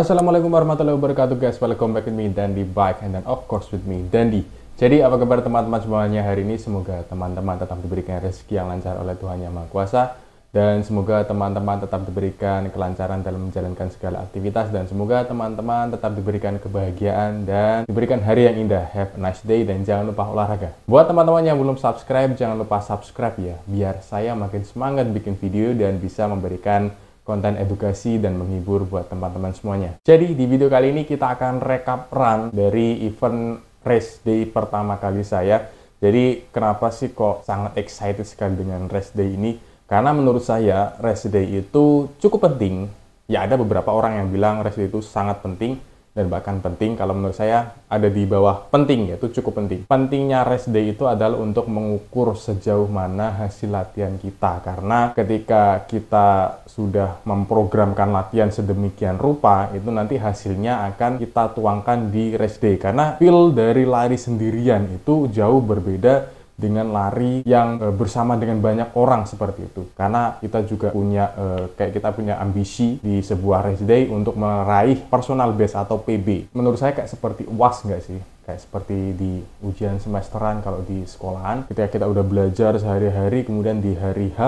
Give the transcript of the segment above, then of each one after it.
Assalamualaikum warahmatullahi wabarakatuh guys Welcome back with me Dandy Bike And then of course with me Dandy Jadi apa kabar teman-teman semuanya hari ini Semoga teman-teman tetap diberikan rezeki yang lancar oleh Tuhan Yang Maha Kuasa Dan semoga teman-teman tetap diberikan kelancaran dalam menjalankan segala aktivitas Dan semoga teman-teman tetap diberikan kebahagiaan Dan diberikan hari yang indah Have a nice day dan jangan lupa olahraga Buat teman-teman yang belum subscribe Jangan lupa subscribe ya Biar saya makin semangat bikin video dan bisa memberikan konten edukasi dan menghibur buat teman-teman semuanya. Jadi di video kali ini kita akan rekap run dari event race day pertama kali saya. Jadi kenapa sih kok sangat excited sekali dengan race day ini? Karena menurut saya race day itu cukup penting. Ya ada beberapa orang yang bilang race day itu sangat penting, dan bahkan penting kalau menurut saya ada di bawah penting yaitu cukup penting. Pentingnya rest day itu adalah untuk mengukur sejauh mana hasil latihan kita karena ketika kita sudah memprogramkan latihan sedemikian rupa itu nanti hasilnya akan kita tuangkan di rest day karena feel dari lari sendirian itu jauh berbeda dengan lari yang e, bersama dengan banyak orang seperti itu. Karena kita juga punya e, kayak kita punya ambisi di sebuah race day untuk meraih personal best atau PB. Menurut saya kayak seperti UAS nggak sih? kayak seperti di ujian semesteran kalau di sekolahan ketika kita udah belajar sehari-hari kemudian di hari H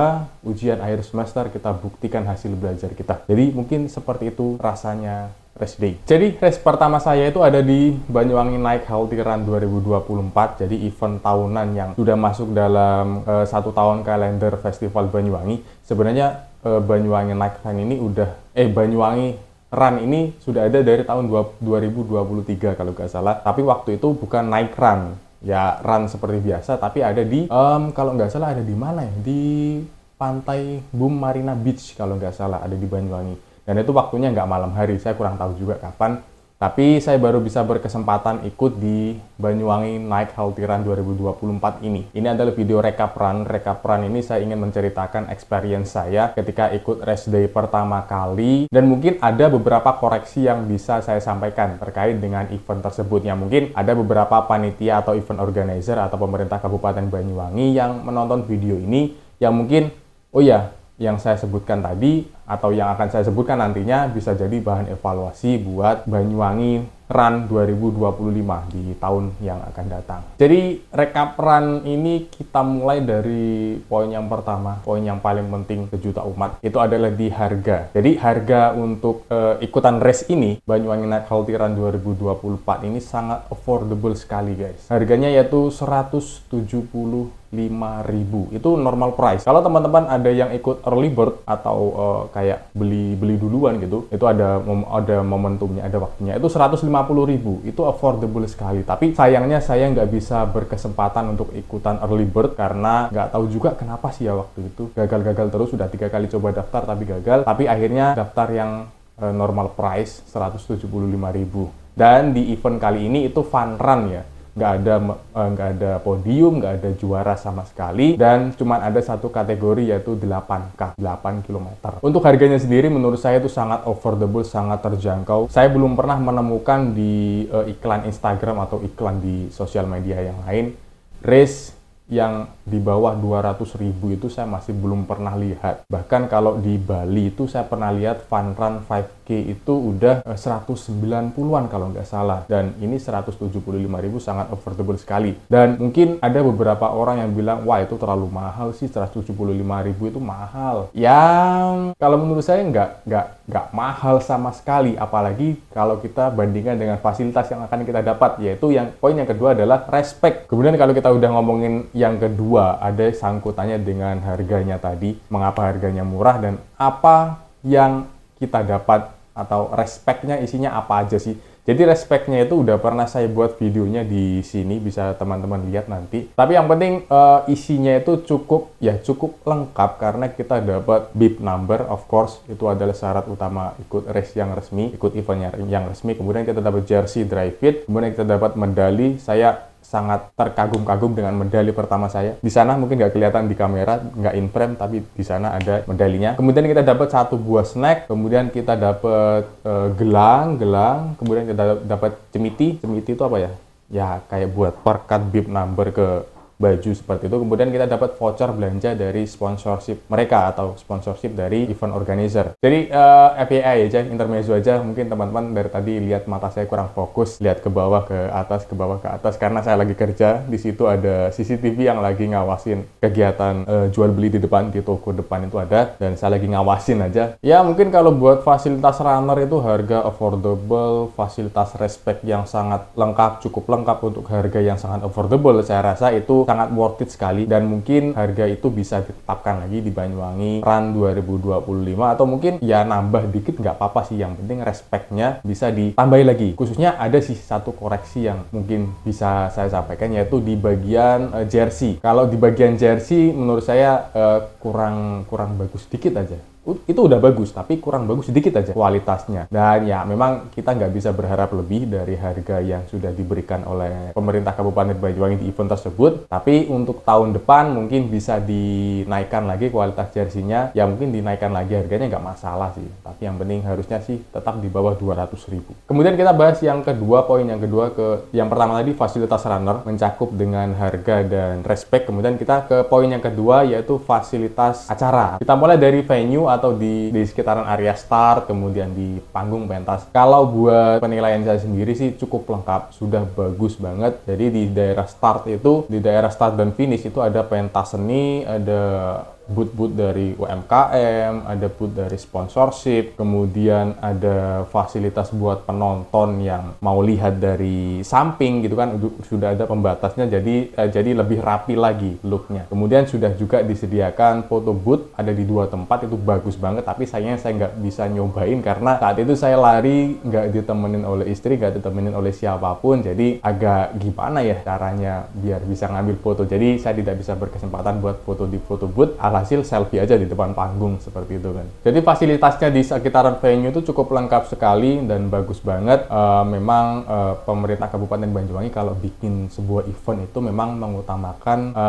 ujian akhir semester kita buktikan hasil belajar kita jadi mungkin seperti itu rasanya race day. Jadi race pertama saya itu ada di Banyuwangi Naik Healthy Run 2024. Jadi event tahunan yang sudah masuk dalam uh, satu tahun kalender Festival Banyuwangi. Sebenarnya uh, Banyuwangi Naik Run ini udah eh Banyuwangi Run ini sudah ada dari tahun 2023 kalau nggak salah. Tapi waktu itu bukan naik run, ya run seperti biasa. Tapi ada di um, kalau nggak salah ada di mana ya di Pantai Bum Marina Beach kalau nggak salah ada di Banyuwangi dan itu waktunya nggak malam hari saya kurang tahu juga kapan tapi saya baru bisa berkesempatan ikut di Banyuwangi Naik Healthy Run 2024 ini. Ini adalah video rekapran, run. Recap run ini saya ingin menceritakan experience saya ketika ikut race day pertama kali. Dan mungkin ada beberapa koreksi yang bisa saya sampaikan terkait dengan event tersebut. Yang mungkin ada beberapa panitia atau event organizer atau pemerintah Kabupaten Banyuwangi yang menonton video ini yang mungkin, oh ya, yang saya sebutkan tadi atau yang akan saya sebutkan nantinya bisa jadi bahan evaluasi buat Banyuwangi Run 2025 di tahun yang akan datang. Jadi rekap run ini kita mulai dari poin yang pertama, poin yang paling penting sejuta umat itu adalah di harga. Jadi harga untuk uh, ikutan race ini Banyuwangi Night Healthy Run 2024 ini sangat affordable sekali guys. Harganya yaitu 170 5000 itu normal price kalau teman-teman ada yang ikut early bird atau uh, kayak beli beli duluan gitu itu ada mom ada momentumnya ada waktunya itu 150.000 itu affordable sekali tapi sayangnya saya nggak bisa berkesempatan untuk ikutan early bird karena nggak tahu juga kenapa sih ya waktu itu gagal-gagal terus sudah tiga kali coba daftar tapi gagal tapi akhirnya daftar yang uh, normal price 175.000 dan di event kali ini itu fun run ya nggak ada eh, nggak ada podium, nggak ada juara sama sekali dan cuma ada satu kategori yaitu 8K, 8 km. Untuk harganya sendiri menurut saya itu sangat affordable, sangat terjangkau. Saya belum pernah menemukan di eh, iklan Instagram atau iklan di sosial media yang lain race yang di bawah 200 ribu itu saya masih belum pernah lihat. Bahkan kalau di Bali itu saya pernah lihat Fun Run 5K itu udah 190-an eh, kalau nggak salah. Dan ini 175 ribu sangat affordable sekali. Dan mungkin ada beberapa orang yang bilang, wah itu terlalu mahal sih 175 ribu itu mahal. yang kalau menurut saya nggak, nggak, nggak mahal sama sekali. Apalagi kalau kita bandingkan dengan fasilitas yang akan kita dapat, yaitu yang poin yang kedua adalah respect. Kemudian kalau kita udah ngomongin yang kedua, ada sangkutannya dengan harganya tadi. Mengapa harganya murah dan apa yang kita dapat atau respeknya isinya apa aja sih? Jadi respeknya itu udah pernah saya buat videonya di sini bisa teman-teman lihat nanti. Tapi yang penting uh, isinya itu cukup ya cukup lengkap karena kita dapat bib number of course itu adalah syarat utama ikut race yang resmi, ikut eventnya yang resmi. Kemudian kita dapat jersey drive fit, kemudian kita dapat medali. Saya sangat terkagum-kagum dengan medali pertama saya. Di sana mungkin nggak kelihatan di kamera, nggak in frame, tapi di sana ada medalinya. Kemudian kita dapat satu buah snack, kemudian kita dapat uh, gelang, gelang, kemudian kita dapat cemiti. Cemiti itu apa ya? Ya kayak buat perkat bib number ke baju seperti itu. Kemudian kita dapat voucher belanja dari sponsorship mereka atau sponsorship dari event organizer. Jadi uh, ya, aja, intermezzo aja. Mungkin teman-teman dari tadi lihat mata saya kurang fokus, lihat ke bawah, ke atas, ke bawah, ke atas karena saya lagi kerja. Di situ ada CCTV yang lagi ngawasin kegiatan uh, jual beli di depan di toko depan itu ada dan saya lagi ngawasin aja. Ya mungkin kalau buat fasilitas runner itu harga affordable, fasilitas respect yang sangat lengkap, cukup lengkap untuk harga yang sangat affordable. Saya rasa itu sangat worth it sekali dan mungkin harga itu bisa ditetapkan lagi di Banyuwangi run 2025 atau mungkin ya nambah dikit nggak apa-apa sih yang penting respeknya bisa ditambahi lagi khususnya ada sih satu koreksi yang mungkin bisa saya sampaikan yaitu di bagian uh, jersey kalau di bagian jersey menurut saya uh, kurang kurang bagus dikit aja itu udah bagus tapi kurang bagus sedikit aja kualitasnya dan ya memang kita nggak bisa berharap lebih dari harga yang sudah diberikan oleh pemerintah Kabupaten Banyuwangi di event tersebut tapi untuk tahun depan mungkin bisa dinaikkan lagi kualitas jersinya ya mungkin dinaikkan lagi harganya nggak masalah sih tapi yang penting harusnya sih tetap di bawah 200 ribu kemudian kita bahas yang kedua poin yang kedua ke yang pertama tadi fasilitas runner mencakup dengan harga dan respect kemudian kita ke poin yang kedua yaitu fasilitas acara kita mulai dari venue atau di di sekitaran area start kemudian di panggung pentas. Kalau buat penilaian saya sendiri sih cukup lengkap, sudah bagus banget. Jadi di daerah start itu, di daerah start dan finish itu ada pentas seni, ada boot-boot dari UMKM, ada boot dari sponsorship, kemudian ada fasilitas buat penonton yang mau lihat dari samping gitu kan sudah ada pembatasnya jadi eh, jadi lebih rapi lagi looknya. Kemudian sudah juga disediakan foto booth ada di dua tempat itu bagus banget tapi sayangnya saya nggak bisa nyobain karena saat itu saya lari nggak ditemenin oleh istri nggak ditemenin oleh siapapun jadi agak gimana ya caranya biar bisa ngambil foto jadi saya tidak bisa berkesempatan buat foto di foto booth. ala berhasil selfie aja di depan panggung seperti itu kan. Jadi fasilitasnya di sekitaran venue itu cukup lengkap sekali dan bagus banget. E, memang e, pemerintah Kabupaten Banyuwangi kalau bikin sebuah event itu memang mengutamakan e,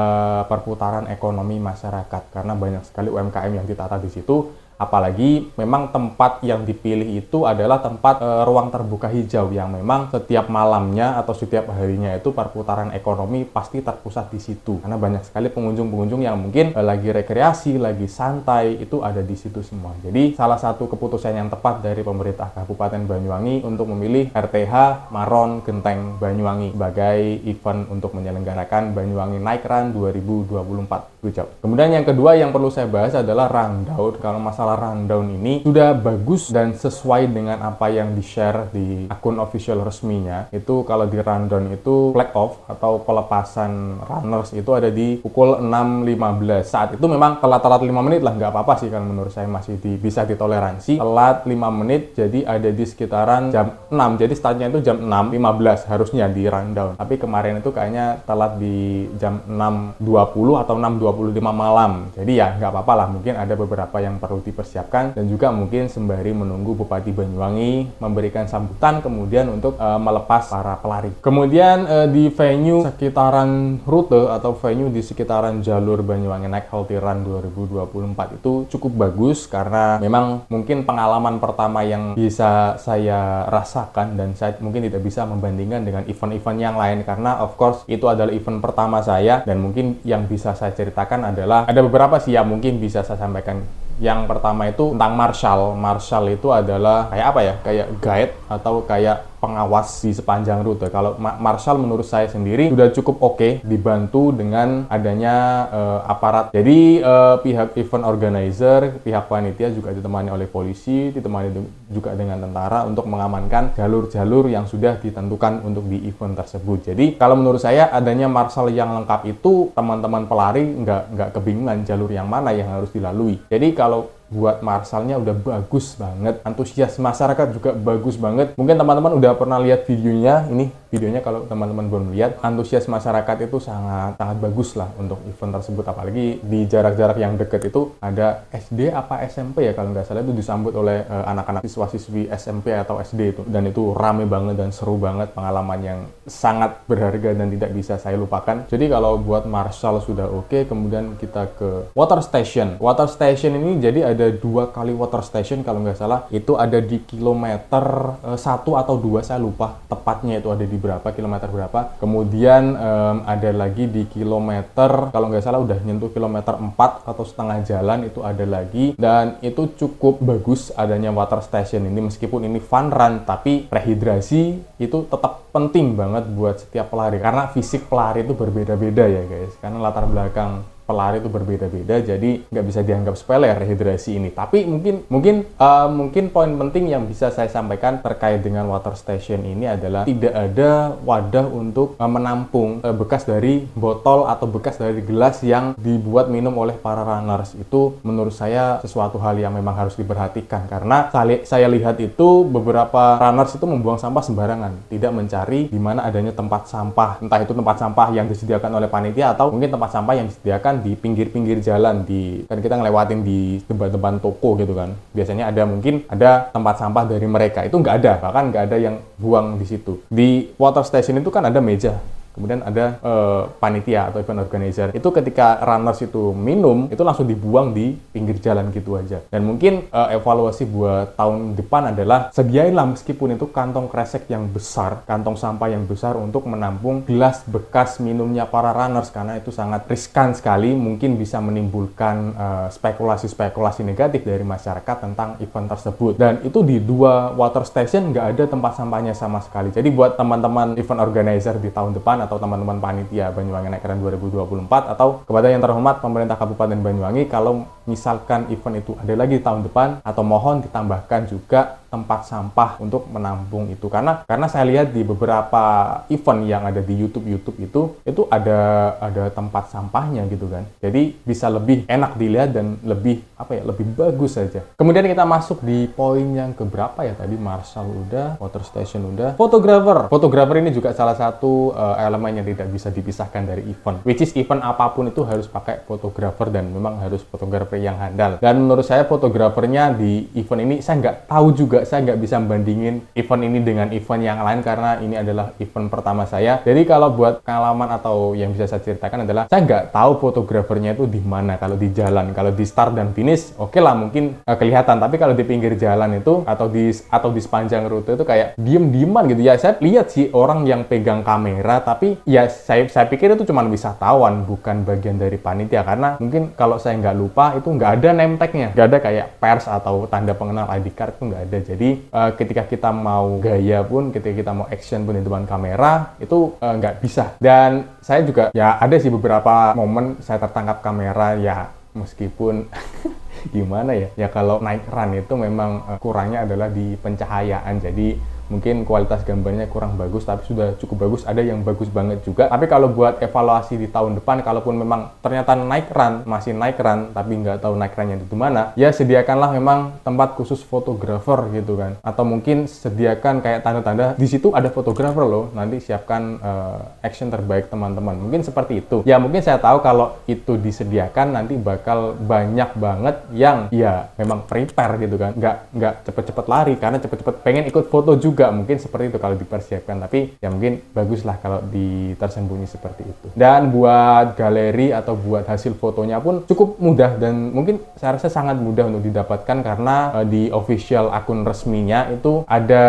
perputaran ekonomi masyarakat karena banyak sekali UMKM yang ditata di situ Apalagi memang tempat yang dipilih itu adalah tempat e, ruang terbuka hijau yang memang setiap malamnya atau setiap harinya itu perputaran ekonomi pasti terpusat di situ. Karena banyak sekali pengunjung-pengunjung yang mungkin e, lagi rekreasi, lagi santai itu ada di situ semua. Jadi salah satu keputusan yang tepat dari pemerintah Kabupaten Banyuwangi untuk memilih RTH Maron Genteng Banyuwangi sebagai event untuk menyelenggarakan Banyuwangi Night Run 2024. Kemudian yang kedua yang perlu saya bahas adalah rundown. Kalau masalah rundown ini sudah bagus dan sesuai dengan apa yang di-share di akun official resminya. Itu kalau di rundown itu flag off atau pelepasan runners itu ada di pukul 6.15. Saat itu memang telat-telat 5 menit lah nggak apa-apa sih kalau menurut saya masih di, bisa ditoleransi. Telat 5 menit jadi ada di sekitaran jam 6. Jadi startnya itu jam 6.15 harusnya di rundown. Tapi kemarin itu kayaknya telat di jam 6.20 atau 6.20 25 malam. Jadi ya nggak apa-apa lah, mungkin ada beberapa yang perlu dipersiapkan dan juga mungkin sembari menunggu Bupati Banyuwangi memberikan sambutan kemudian untuk e, melepas para pelari. Kemudian e, di venue sekitaran rute atau venue di sekitaran jalur Banyuwangi Naik Healthy Run 2024 itu cukup bagus karena memang mungkin pengalaman pertama yang bisa saya rasakan dan saya mungkin tidak bisa membandingkan dengan event-event yang lain karena of course itu adalah event pertama saya dan mungkin yang bisa saya ceritakan katakan adalah ada beberapa sih yang mungkin bisa saya sampaikan. Yang pertama itu tentang Marshall Marshall itu adalah kayak apa ya? Kayak guide atau kayak pengawas di sepanjang rute. Kalau Marshall menurut saya sendiri sudah cukup oke okay, dibantu dengan adanya uh, aparat. Jadi uh, pihak event organizer, pihak panitia juga ditemani oleh polisi, ditemani juga dengan tentara untuk mengamankan jalur-jalur yang sudah ditentukan untuk di event tersebut. Jadi kalau menurut saya adanya Marshall yang lengkap itu teman-teman pelari nggak nggak kebingungan jalur yang mana yang harus dilalui. Jadi kalau buat Marsalnya udah bagus banget antusias masyarakat juga bagus banget mungkin teman-teman udah pernah lihat videonya ini videonya kalau teman-teman belum lihat antusias masyarakat itu sangat sangat bagus lah untuk event tersebut apalagi di jarak-jarak yang deket itu ada SD apa SMP ya kalau nggak salah itu disambut oleh eh, anak-anak uh, siswa-siswi SMP atau SD itu dan itu rame banget dan seru banget pengalaman yang sangat berharga dan tidak bisa saya lupakan jadi kalau buat Marshall sudah oke okay, kemudian kita ke water station water station ini jadi ada ada dua kali water station kalau nggak salah itu ada di kilometer eh, satu atau dua saya lupa tepatnya itu ada di berapa kilometer berapa kemudian um, ada lagi di kilometer kalau nggak salah udah nyentuh kilometer empat atau setengah jalan itu ada lagi dan itu cukup bagus adanya water station ini meskipun ini fun run tapi rehidrasi itu tetap penting banget buat setiap pelari karena fisik pelari itu berbeda-beda ya guys karena latar belakang pelari itu berbeda-beda jadi nggak bisa dianggap sepele rehidrasi ini tapi mungkin mungkin uh, mungkin poin penting yang bisa saya sampaikan terkait dengan water station ini adalah tidak ada wadah untuk uh, menampung uh, bekas dari botol atau bekas dari gelas yang dibuat minum oleh para runners itu menurut saya sesuatu hal yang memang harus diperhatikan karena saya lihat itu beberapa runners itu membuang sampah sembarangan tidak mencari di mana adanya tempat sampah entah itu tempat sampah yang disediakan oleh panitia atau mungkin tempat sampah yang disediakan kan di pinggir-pinggir jalan di kan kita ngelewatin di depan-depan toko gitu kan biasanya ada mungkin ada tempat sampah dari mereka itu nggak ada bahkan nggak ada yang buang di situ di water station itu kan ada meja Kemudian ada uh, panitia atau event organizer. Itu ketika runners itu minum, itu langsung dibuang di pinggir jalan gitu aja. Dan mungkin uh, evaluasi buat tahun depan adalah sediainlah meskipun itu kantong kresek yang besar, kantong sampah yang besar untuk menampung gelas bekas minumnya para runners karena itu sangat riskan sekali, mungkin bisa menimbulkan eh, spekulasi-spekulasi uh, negatif dari masyarakat tentang event tersebut. Dan itu di dua water station nggak ada tempat sampahnya sama sekali. Jadi buat teman-teman event organizer di tahun depan atau teman-teman panitia Banyuwangi Naik Keren 2024 atau kepada yang terhormat pemerintah Kabupaten Banyuwangi kalau misalkan event itu ada lagi tahun depan atau mohon ditambahkan juga tempat sampah untuk menampung itu karena karena saya lihat di beberapa event yang ada di YouTube YouTube itu itu ada ada tempat sampahnya gitu kan jadi bisa lebih enak dilihat dan lebih apa ya lebih bagus saja kemudian kita masuk di poin yang keberapa ya tadi Marshall udah water station udah fotografer fotografer ini juga salah satu uh, elemen yang tidak bisa dipisahkan dari event which is event apapun itu harus pakai fotografer dan memang harus fotografer yang handal dan menurut saya fotografernya di event ini saya nggak tahu juga saya nggak bisa membandingin event ini dengan event yang lain karena ini adalah event pertama saya. Jadi kalau buat pengalaman atau yang bisa saya ceritakan adalah saya nggak tahu fotografernya itu di mana. Kalau di jalan, kalau di start dan finish, oke okay lah mungkin uh, kelihatan. Tapi kalau di pinggir jalan itu atau di atau di sepanjang rute itu kayak diem-dieman gitu. Ya saya lihat sih orang yang pegang kamera, tapi ya saya saya pikir itu cuma wisatawan, bukan bagian dari panitia. Karena mungkin kalau saya nggak lupa itu nggak ada name tag nggak ada kayak pers atau tanda pengenal ID card itu nggak ada. Jadi jadi uh, ketika kita mau gaya pun, ketika kita mau action pun di depan kamera itu uh, nggak bisa. Dan saya juga ya ada sih beberapa momen saya tertangkap kamera ya meskipun gimana ya ya kalau naik run itu memang uh, kurangnya adalah di pencahayaan jadi mungkin kualitas gambarnya kurang bagus tapi sudah cukup bagus ada yang bagus banget juga tapi kalau buat evaluasi di tahun depan kalaupun memang ternyata naik run masih naik run tapi nggak tahu naik runnya itu mana ya sediakanlah memang tempat khusus fotografer gitu kan atau mungkin sediakan kayak tanda-tanda di situ ada fotografer loh nanti siapkan uh, action terbaik teman-teman mungkin seperti itu ya mungkin saya tahu kalau itu disediakan nanti bakal banyak banget yang ya memang prepare gitu kan nggak nggak cepet-cepet lari karena cepet-cepet pengen ikut foto juga juga mungkin seperti itu kalau dipersiapkan tapi ya mungkin baguslah kalau ditersembunyi seperti itu dan buat galeri atau buat hasil fotonya pun cukup mudah dan mungkin saya rasa sangat mudah untuk didapatkan karena uh, di official akun resminya itu ada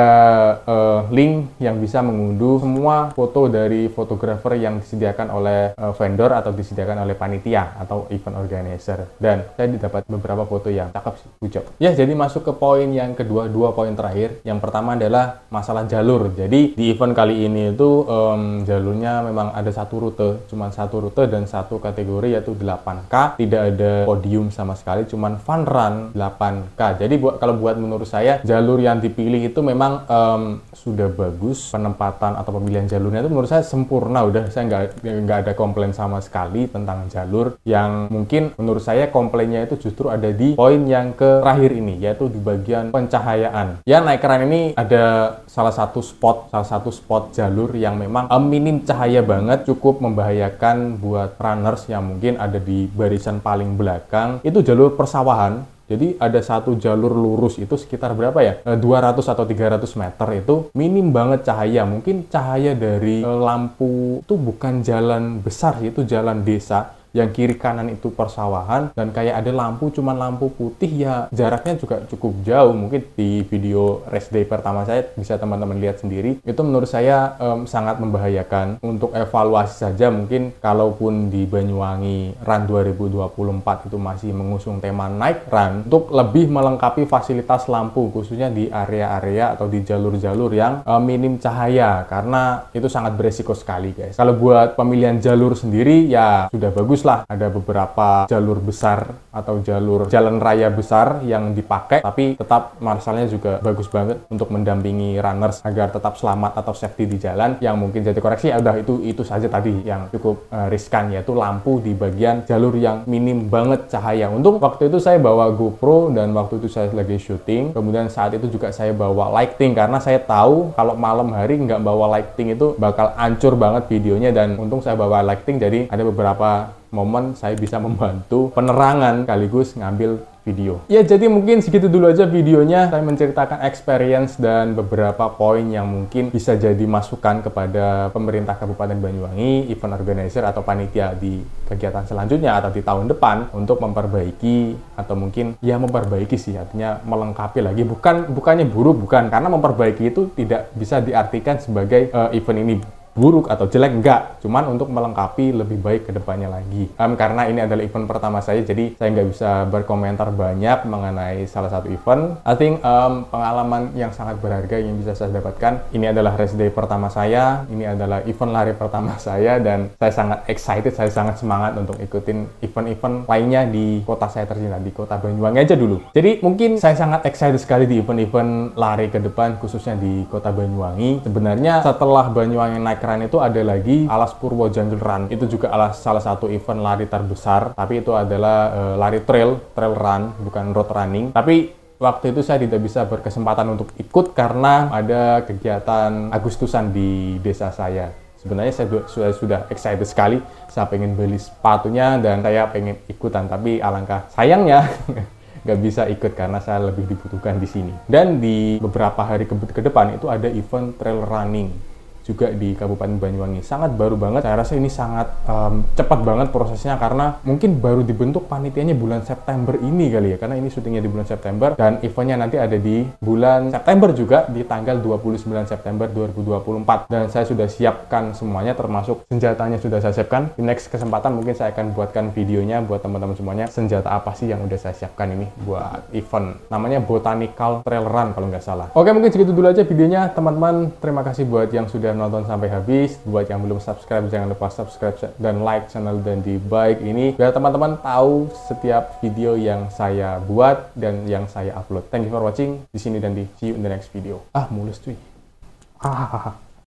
uh, link yang bisa mengunduh semua foto dari fotografer yang disediakan oleh uh, vendor atau disediakan oleh panitia atau event organizer dan saya didapat beberapa foto yang cakep sih ya jadi masuk ke poin yang kedua dua poin terakhir yang pertama adalah masalah jalur. Jadi di event kali ini itu um, jalurnya memang ada satu rute, cuman satu rute dan satu kategori yaitu 8K. Tidak ada podium sama sekali, cuman fun run 8K. Jadi buat kalau buat menurut saya jalur yang dipilih itu memang um, sudah bagus penempatan atau pemilihan jalurnya itu menurut saya sempurna. Udah saya nggak nggak ada komplain sama sekali tentang jalur yang mungkin menurut saya komplainnya itu justru ada di poin yang ke terakhir ini yaitu di bagian pencahayaan. Ya naik keran ini ada salah satu spot, salah satu spot jalur yang memang minim cahaya banget, cukup membahayakan buat runners yang mungkin ada di barisan paling belakang. Itu jalur persawahan, jadi ada satu jalur lurus itu sekitar berapa ya? 200 eh, atau 300 meter itu minim banget cahaya. Mungkin cahaya dari eh, lampu itu bukan jalan besar, itu jalan desa yang kiri kanan itu persawahan dan kayak ada lampu cuman lampu putih ya jaraknya juga cukup jauh mungkin di video rest day pertama saya bisa teman-teman lihat sendiri itu menurut saya um, sangat membahayakan untuk evaluasi saja mungkin kalaupun di Banyuwangi Run 2024 itu masih mengusung tema Night Run untuk lebih melengkapi fasilitas lampu khususnya di area-area atau di jalur-jalur yang um, minim cahaya karena itu sangat beresiko sekali guys kalau buat pemilihan jalur sendiri ya sudah bagus lah ada beberapa jalur besar atau jalur jalan raya besar yang dipakai tapi tetap marshalnya juga bagus banget untuk mendampingi runners agar tetap selamat atau safety di jalan yang mungkin jadi koreksi ya udah itu itu saja tadi yang cukup uh, riskan yaitu lampu di bagian jalur yang minim banget cahaya untuk waktu itu saya bawa GoPro dan waktu itu saya lagi syuting kemudian saat itu juga saya bawa lighting karena saya tahu kalau malam hari nggak bawa lighting itu bakal ancur banget videonya dan untung saya bawa lighting jadi ada beberapa momen saya bisa membantu penerangan sekaligus ngambil video. Ya, jadi mungkin segitu dulu aja videonya. Saya menceritakan experience dan beberapa poin yang mungkin bisa jadi masukan kepada pemerintah Kabupaten Banyuwangi, event organizer atau panitia di kegiatan selanjutnya atau di tahun depan untuk memperbaiki atau mungkin ya memperbaiki sih artinya melengkapi lagi bukan bukannya buruk bukan karena memperbaiki itu tidak bisa diartikan sebagai uh, event ini buruk atau jelek enggak cuman untuk melengkapi lebih baik ke depannya lagi um, karena ini adalah event pertama saya jadi saya nggak bisa berkomentar banyak mengenai salah satu event I think um, pengalaman yang sangat berharga yang bisa saya dapatkan ini adalah race day pertama saya ini adalah event lari pertama saya dan saya sangat excited saya sangat semangat untuk ikutin event-event lainnya di kota saya tercinta di kota Banyuwangi aja dulu jadi mungkin saya sangat excited sekali di event-event lari ke depan khususnya di kota Banyuwangi sebenarnya setelah Banyuwangi naik keren itu ada lagi Alas Purwo Jungle Run. Itu juga alas salah satu event lari terbesar, tapi itu adalah uh, lari trail, trail run, bukan road running. Tapi waktu itu saya tidak bisa berkesempatan untuk ikut karena ada kegiatan Agustusan di desa saya. Sebenarnya saya sudah, sudah excited sekali, saya pengen beli sepatunya dan saya pengen ikutan, tapi alangkah sayangnya nggak bisa ikut karena saya lebih dibutuhkan di sini. Dan di beberapa hari ke, ke depan itu ada event trail running juga di Kabupaten Banyuwangi. Sangat baru banget. Saya rasa ini sangat um, cepat banget prosesnya karena mungkin baru dibentuk panitianya bulan September ini kali ya. Karena ini syutingnya di bulan September dan eventnya nanti ada di bulan September juga di tanggal 29 September 2024. Dan saya sudah siapkan semuanya termasuk senjatanya sudah saya siapkan. Di next kesempatan mungkin saya akan buatkan videonya buat teman-teman semuanya senjata apa sih yang udah saya siapkan ini buat event. Namanya Botanical Trail Run kalau nggak salah. Oke mungkin segitu dulu aja videonya teman-teman. Terima kasih buat yang sudah sudah nonton sampai habis. Buat yang belum subscribe, jangan lupa subscribe dan like channel dan di Bike ini. Biar teman-teman tahu setiap video yang saya buat dan yang saya upload. Thank you for watching. Di sini dan di See you in the next video. Ah, mulus cuy. Ah.